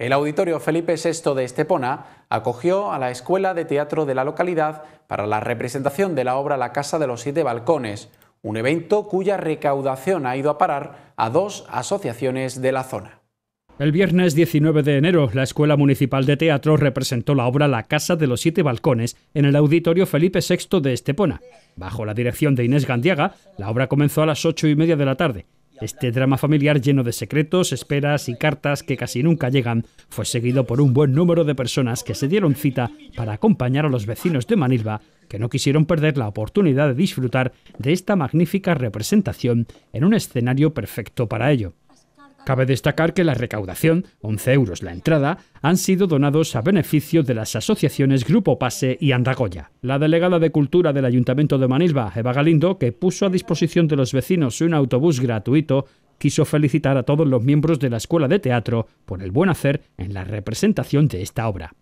El auditorio Felipe VI de Estepona acogió a la escuela de teatro de la localidad para la representación de la obra La Casa de los Siete Balcones, un evento cuya recaudación ha ido a parar a dos asociaciones de la zona. El viernes 19 de enero, la Escuela Municipal de Teatro representó la obra La Casa de los Siete Balcones en el Auditorio Felipe VI de Estepona. Bajo la dirección de Inés Gandiaga, la obra comenzó a las ocho y media de la tarde. Este drama familiar lleno de secretos, esperas y cartas que casi nunca llegan fue seguido por un buen número de personas que se dieron cita para acompañar a los vecinos de Manilva que no quisieron perder la oportunidad de disfrutar de esta magnífica representación en un escenario perfecto para ello. Cabe destacar que la recaudación, 11 euros la entrada, han sido donados a beneficio de las asociaciones Grupo Pase y Andagoya. La delegada de Cultura del Ayuntamiento de Manilva, Eva Galindo, que puso a disposición de los vecinos un autobús gratuito, quiso felicitar a todos los miembros de la Escuela de Teatro por el buen hacer en la representación de esta obra.